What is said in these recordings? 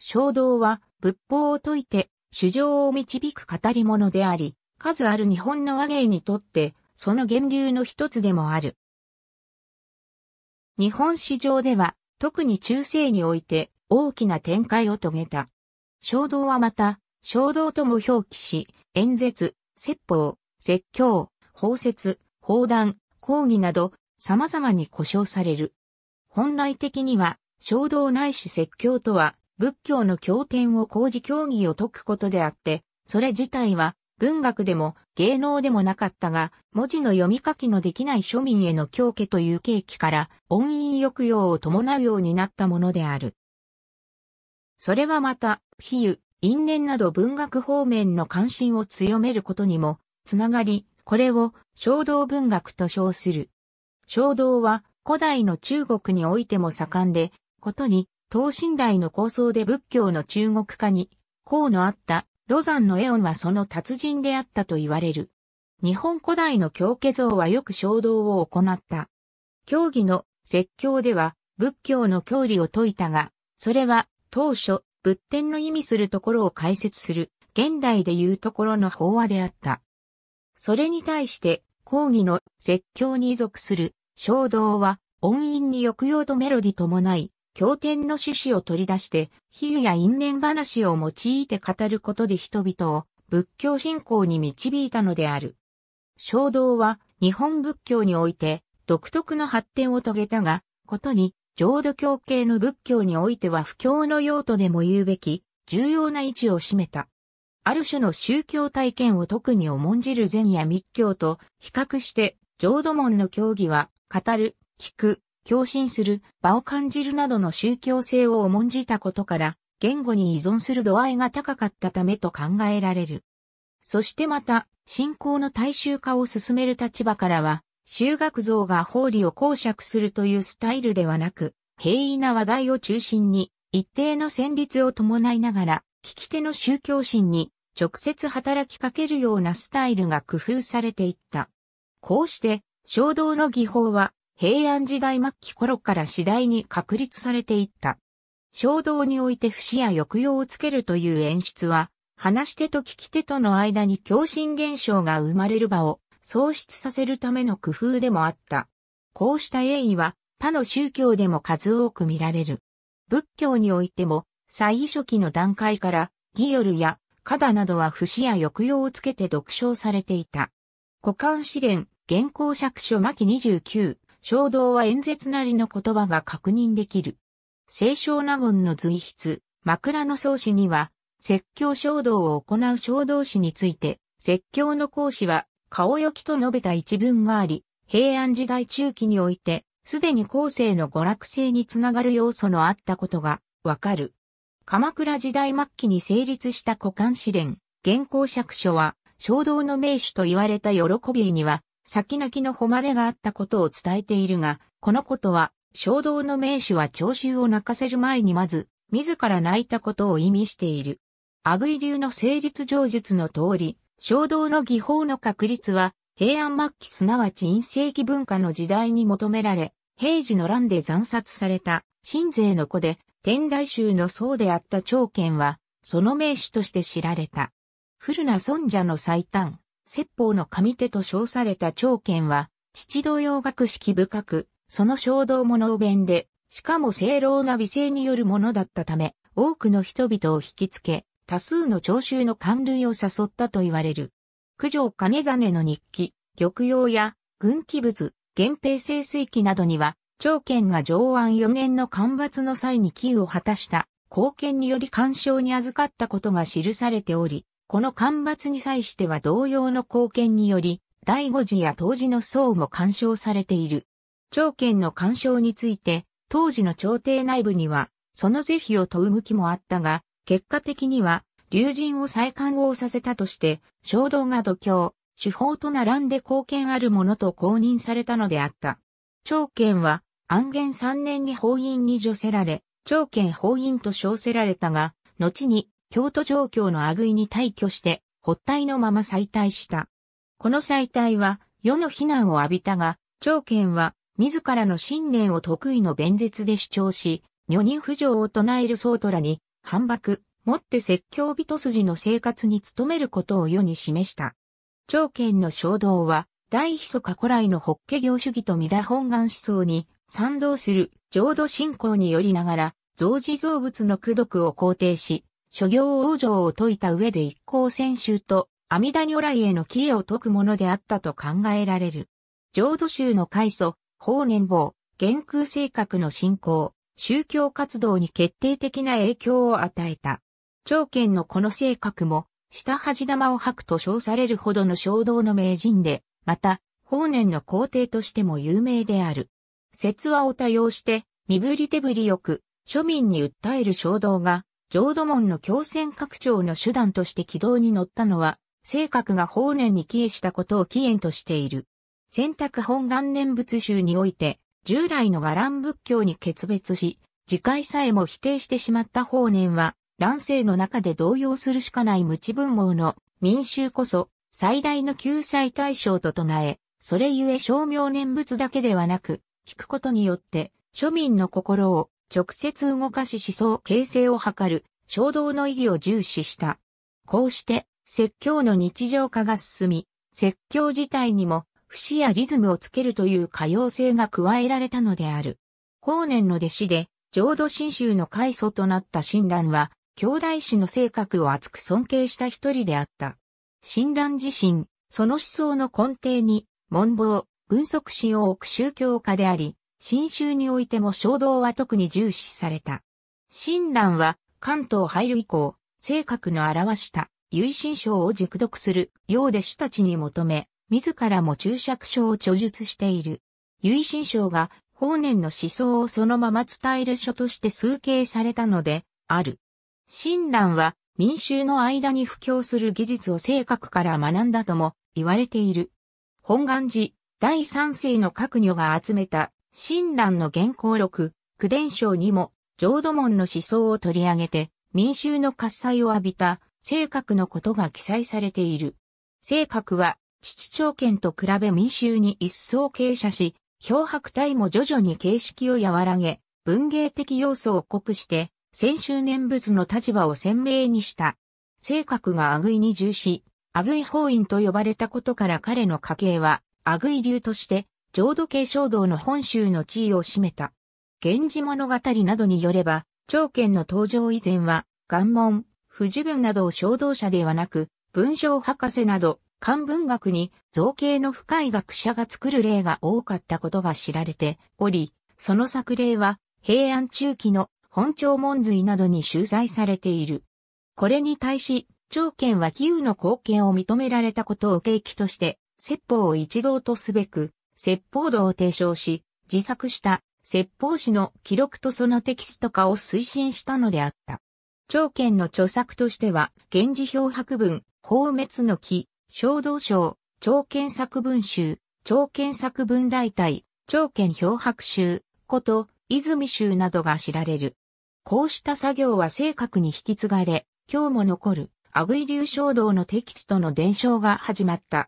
衝動は仏法を説いて、主情を導く語り物であり、数ある日本の和芸にとって、その源流の一つでもある。日本史上では、特に中世において大きな展開を遂げた。衝動はまた、衝動とも表記し、演説、説法、説教、法説、砲弾、講義など、様々に呼称される。本来的には、衝動ないし説教とは仏教の経典を講じ教義を解くことであって、それ自体は文学でも芸能でもなかったが、文字の読み書きのできない庶民への教家という契機から音韻抑揚を伴うようになったものである。それはまた、比喩、因縁など文学方面の関心を強めることにもつながり、これを衝動文学と称する。衝動は古代の中国においても盛んで、ことに等身大の構想で仏教の中国化に、功のあったロザンのエオンはその達人であったと言われる。日本古代の教家像はよく衝動を行った。教義の説教では仏教の教理を説いたが、それは当初仏典の意味するところを解説する現代で言うところの法話であった。それに対して講義の説教に属する衝動は音韻に抑揚とメロディ伴い経典の趣旨を取り出して、比喩や因縁話を用いて語ることで人々を仏教信仰に導いたのである。衝動は日本仏教において独特の発展を遂げたが、ことに浄土教系の仏教においては不教の用途でも言うべき重要な位置を占めた。ある種の宗教体験を特に重んじる禅や密教と比較して浄土門の教義は語る、聞く、共振する、場を感じるなどの宗教性を重んじたことから、言語に依存する度合いが高かったためと考えられる。そしてまた、信仰の大衆化を進める立場からは、修学像が法理を公爵するというスタイルではなく、平易な話題を中心に、一定の旋律を伴いながら、聞き手の宗教心に直接働きかけるようなスタイルが工夫されていった。こうして、衝動の技法は平安時代末期頃から次第に確立されていった。衝動において不死や抑揚をつけるという演出は、話し手と聞き手との間に共振現象が生まれる場を創出させるための工夫でもあった。こうした栄意は他の宗教でも数多く見られる。仏教においても、最初期の段階から、ギヨルやカダなどは不死や抑揚をつけて読唱されていた。古漢試練、現行釈書巻29、衝動は演説なりの言葉が確認できる。清少納言の随筆、枕草子には、説教衝動を行う衝動史について、説教の講師は、顔よきと述べた一文があり、平安時代中期において、すでに後世の娯楽性につながる要素のあったことが、わかる。鎌倉時代末期に成立した古漢試連、現行釈書は、衝動の名手と言われた喜びには、先泣きの誉れがあったことを伝えているが、このことは、衝動の名手は聴衆を泣かせる前にまず、自ら泣いたことを意味している。アグイ流の成立上述の通り、衝動の技法の確立は、平安末期すなわち陰世期文化の時代に求められ、平時の乱で惨殺された、新税の子で、天台宗の僧であった長剣は、その名手として知られた。古な尊者の最短、説法の神手と称された長剣は、七道洋学識深く、その衝動も能弁で、しかも正老な美声によるものだったため、多くの人々を引きつけ、多数の聴衆の関類を誘ったと言われる。九条金真の日記、玉葉や、軍記物、源平清水記などには、長剣が上安4年の干ばつの際に寄与を果たした、貢献により干渉に預かったことが記されており、この干ばつに際しては同様の貢献により、第五次や当時の僧も干渉されている。長剣の干渉について、当時の朝廷内部には、その是非を問う向きもあったが、結果的には、竜神を再干合させたとして、衝動が度胸、手法と並んで貢献あるものと公認されたのであった。長剣は、安元3年に法院に除せられ、長剣法院と称せられたが、後に京都状況の阿ぐいに退去して、発退のまま再退した。この再退は、世の非難を浴びたが、長剣は、自らの信念を得意の弁舌で主張し、女人不条を唱える僧徒らに、反駁、もって説教人筋の生活に努めることを世に示した。長剣の衝動は、大祖か古来の法華行主義と三田本願思想に、賛同する浄土信仰によりながら、造事造物の功徳を肯定し、諸行往生を説いた上で一行先週と阿弥陀如来への帰依を解くものであったと考えられる。浄土宗の開祖、法年坊、元空性格の信仰、宗教活動に決定的な影響を与えた。長剣のこの性格も、下恥玉を吐くと称されるほどの衝動の名人で、また、法年の皇帝としても有名である。説話を多用して、身振り手振りよく、庶民に訴える衝動が、浄土門の強戦拡張の手段として軌道に乗ったのは、性格が法然に帰依したことを起源としている。選択本願念仏集において、従来の伽藍仏教に決別し、自戒さえも否定してしまった法然は、乱世の中で動揺するしかない無知文盲の民衆こそ、最大の救済対象と唱え、それゆえ称名念仏だけではなく、聞くことによって、庶民の心を直接動かし思想形成を図る衝動の意義を重視した。こうして説教の日常化が進み、説教自体にも節やリズムをつけるという可用性が加えられたのである。法然の弟子で、浄土真宗の開祖となった親鸞は、兄弟子の性格を厚く尊敬した一人であった。親鸞自身、その思想の根底に、文法、文則詩を置く宗教家であり、新州においても衝動は特に重視された。新蘭は関東入る以降、性格の表した唯心章を熟読するよう弟子たちに求め、自らも注釈章を著述している。唯心章が法然の思想をそのまま伝える書として崇敬されたので、ある。新蘭は民衆の間に布教する技術を性格から学んだとも言われている。本願寺第三世の各女が集めた親鸞の原稿録、九伝承にも、浄土門の思想を取り上げて、民衆の喝采を浴びた、性格のことが記載されている。性格は、父長権と比べ民衆に一層傾斜し、漂白体も徐々に形式を和らげ、文芸的要素を濃くして、先週念仏の立場を鮮明にした。性格がアグイに従し、アグイ法院と呼ばれたことから彼の家系は、アグイ流として浄土系衝動の本州の地位を占めた。源氏物語などによれば、長剣の登場以前は、願文、不十文などを衝動者ではなく、文章博士など、漢文学に造形の深い学者が作る例が多かったことが知られており、その作例は平安中期の本朝文髄などに収載されている。これに対し、長剣は義勇の貢献を認められたことを契機として、説法を一同とすべく、説法道を提唱し、自作した説法史の記録とそのテキスト化を推進したのであった。長剣の著作としては、源氏漂白文、宝滅の木、小道章、長剣作文集、長剣作文大体、長剣漂白集、こと、泉集などが知られる。こうした作業は正確に引き継がれ、今日も残る、アグイ流衝動のテキストの伝承が始まった。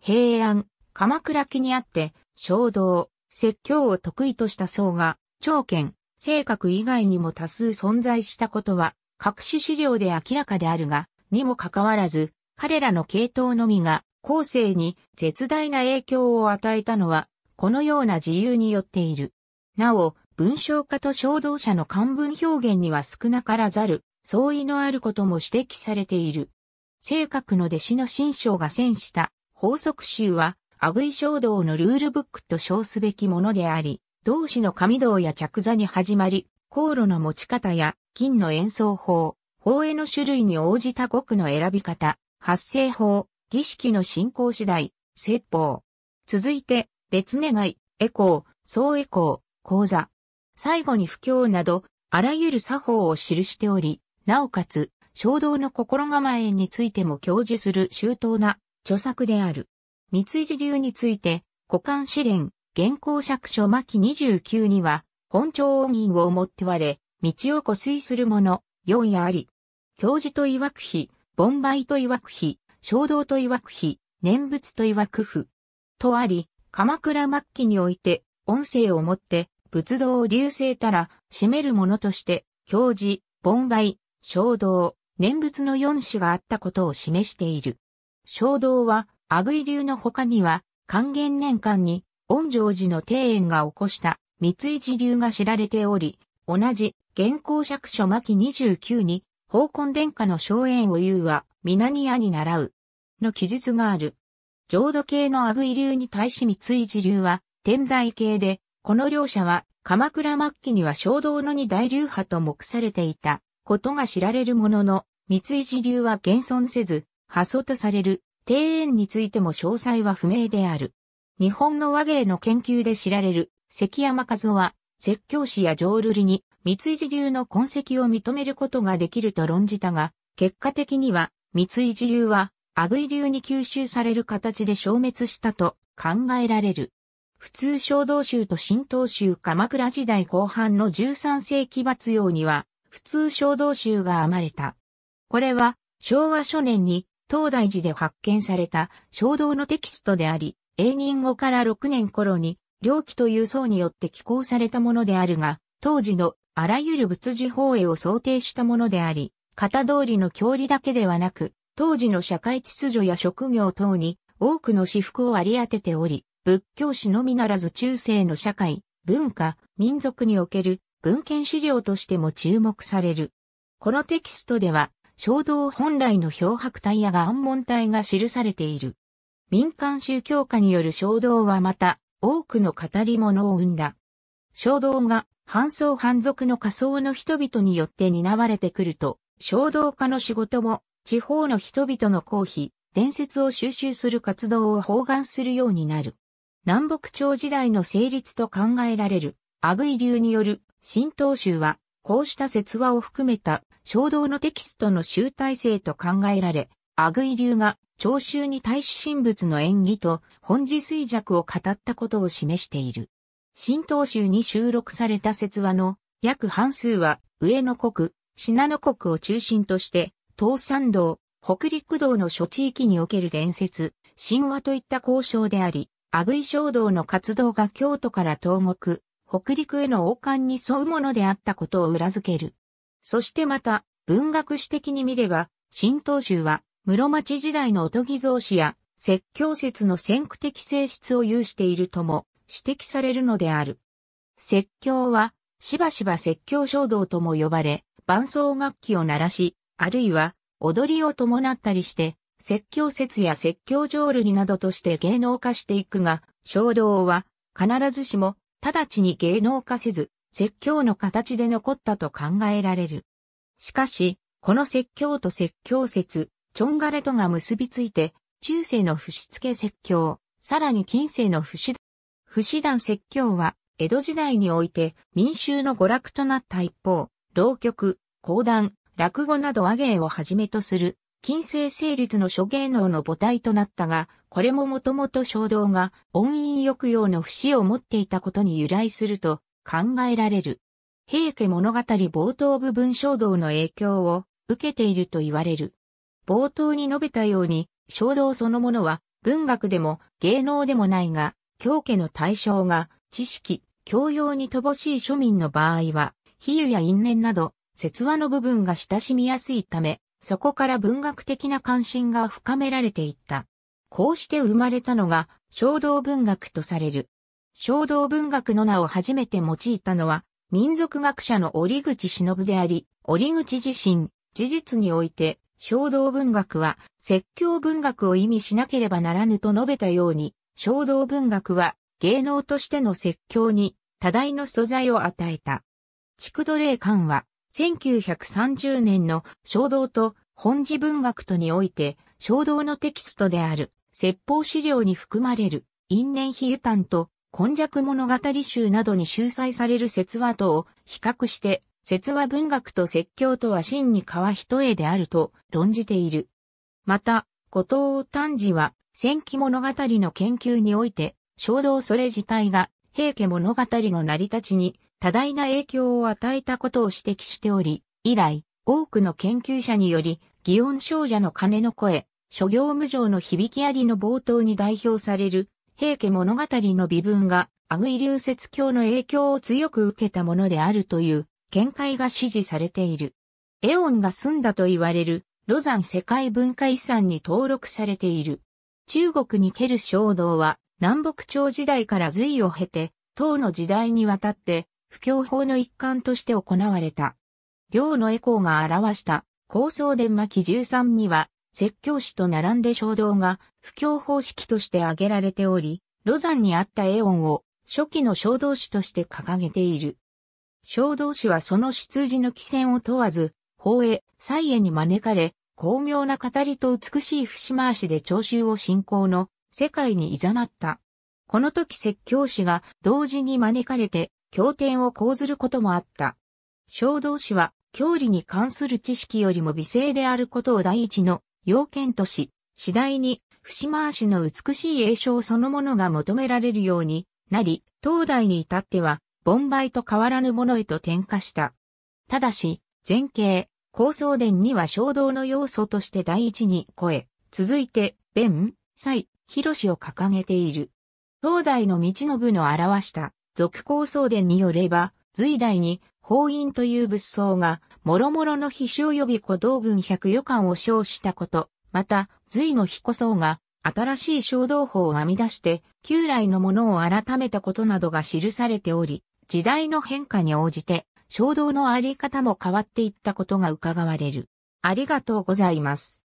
平安、鎌倉期にあって、衝動、説教を得意とした僧が、長剣、性格以外にも多数存在したことは、各種資料で明らかであるが、にもかかわらず、彼らの系統のみが、後世に絶大な影響を与えたのは、このような自由によっている。なお、文章家と衝動者の漢文表現には少なからざる、相違のあることも指摘されている。性格の弟子の新章が戦した法則集は、アグイ衝動のルールブックと称すべきものであり、同志の紙道や着座に始まり、航路の持ち方や金の演奏法、法への種類に応じた国の選び方、発生法、儀式の進行次第、説法。続いて、別願い、エコー、総エコー、講座。最後に不況など、あらゆる作法を記しており、なおかつ、衝動の心構えについても教授する周到な著作である。三井寺流について、古漢試練、現行釈書巻29には、本朝音銀をもって割れ、道を湖水する者、四やあり。教授といわく日、盆梅といわく日、衝動といわく日、念仏といわく府。とあり、鎌倉末期において、音声をもって、仏道を流星たら、占める者として、教授、盆梅、衝動、念仏の四種があったことを示している。衝動は、アグイ流の他には、還元年間に、恩城寺の庭園が起こした三井寺流が知られており、同じ、現行釈書巻29に、宝根殿下の荘園を言うは、南屋に習う。の記述がある。浄土系のアグイ流に対し三井寺流は、天台系で、この両者は、鎌倉末期には衝動の二大流派と目されていたことが知られるものの、三井寺流は現存せず、破祖とされる庭園についても詳細は不明である。日本の和芸の研究で知られる関山和夫は、説教師や浄瑠璃に三井流の痕跡を認めることができると論じたが、結果的には三井流はアグイ流に吸収される形で消滅したと考えられる。普通小道宗と新東宗鎌倉時代後半の13世紀末用には、普通小道宗が編まれた。これは、昭和初年に東大寺で発見された衝動のテキストであり、永仁後から6年頃に、領機という層によって寄稿されたものであるが、当時のあらゆる仏事法営を想定したものであり、型通りの教理だけではなく、当時の社会秩序や職業等に多くの私服を割り当てており、仏教史のみならず中世の社会、文化、民族における文献資料としても注目される。このテキストでは、衝動本来の漂白体やが暗門体が記されている。民間宗教家による衝動はまた、多くの語り物を生んだ。衝動が、半層半俗の仮想の人々によって担われてくると、衝動家の仕事も、地方の人々の公費、伝説を収集する活動を包含するようになる。南北朝時代の成立と考えられる、アグイ流による、新東州は、こうした説話を含めた衝動のテキストの集大成と考えられ、アグイ流が聴衆に対し神仏の演技と本自衰弱を語ったことを示している。新東州に収録された説話の約半数は上野国、信濃国を中心として、東山道、北陸道の諸地域における伝説、神話といった交渉であり、アグイ衝動の活動が京都から東国、北陸への王冠に沿うものであったことを裏付ける。そしてまた、文学史的に見れば、新東州は、室町時代のおとぎ造詞や、説教説の先駆的性質を有しているとも指摘されるのである。説教は、しばしば説教衝動とも呼ばれ、伴奏楽器を鳴らし、あるいは踊りを伴ったりして、説教説や説教浄瑠璃などとして芸能化していくが、衝動は必ずしも直ちに芸能化せず、説教の形で残ったと考えられる。しかし、この説教と説教説、チョンガレとが結びついて、中世の不死付説教、さらに近世の不死、不死団説教は、江戸時代において民衆の娯楽となった一方、浪曲、講談、落語など和芸をはじめとする、近世成立の諸芸能の母体となったが、これももともと衝動が音韻抑揚の節を持っていたことに由来すると考えられる。平家物語冒頭部分衝動の影響を受けていると言われる。冒頭に述べたように、衝動そのものは文学でも芸能でもないが、教家の対象が知識、教養に乏しい庶民の場合は、比喩や因縁など、説話の部分が親しみやすいため、そこから文学的な関心が深められていった。こうして生まれたのが、衝動文学とされる。衝動文学の名を初めて用いたのは、民族学者の折口忍であり、折口自身、事実において、衝動文学は説教文学を意味しなければならぬと述べたように、衝動文学は芸能としての説教に多大の素材を与えた。チ土霊館は1930年の衝動と本地文学とにおいて衝動のテキストである説法資料に含まれる因縁比喩譚と今弱物語集などに収載される説話とを比較して、説話文学と説教とは真に皮一重であると論じている。また、後藤丹治は、戦記物語の研究において、衝動それ自体が、平家物語の成り立ちに多大な影響を与えたことを指摘しており、以来、多くの研究者により、祇園少女の鐘の声、諸行無常の響きありの冒頭に代表される、平家物語の微分が、アグイ流説教の影響を強く受けたものであるという見解が支持されている。エオンが住んだと言われる、ロザン世界文化遺産に登録されている。中国に蹴ル衝動は、南北朝時代から隋を経て、唐の時代にわたって、不協法の一環として行われた。梁のエコーが表した、高層伝巻13には、説教師と並んで衝動が不況方式として挙げられており、ロザンにあったエオンを初期の衝動師として掲げている。衝動師はその出自の規制を問わず、法へ、再へに招かれ、巧妙な語りと美しい節回しで聴衆を信仰の世界に誘った。この時説教師が同時に招かれて、経典を講ずることもあった。衝動師は、教理に関する知識よりも美声であることを第一の要件とし、次第に、節回しの美しい栄称そのものが求められるようになり、東大に至っては、盆梅と変わらぬものへと転化した。ただし、前景、高層殿には衝動の要素として第一にえ、続いて、弁、祭、広しを掲げている。東大の道の部の表した、俗高層殿によれば、隋代に法院という仏騒が、諸々の秘書及び古道文百余巻を称したこと、また、隋の彦僧が、新しい小道法を編み出して、旧来のものを改めたことなどが記されており、時代の変化に応じて、衝動のあり方も変わっていったことが伺われる。ありがとうございます。